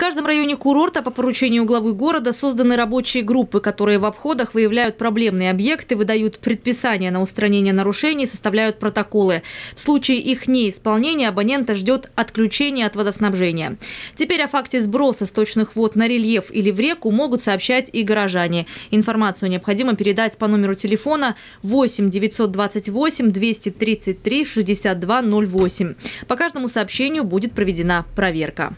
каждом районе курорта по поручению главы города созданы рабочие группы, которые в обходах выявляют проблемные объекты, выдают предписания на устранение нарушений, составляют протоколы. В случае их неисполнения абонента ждет отключение от водоснабжения. Теперь о факте сброса сточных вод на рельеф или в реку могут сообщать и горожане. Информацию необходимо передать по номеру телефона 8 928 233 6208. По каждому сообщению будет проведена проверка.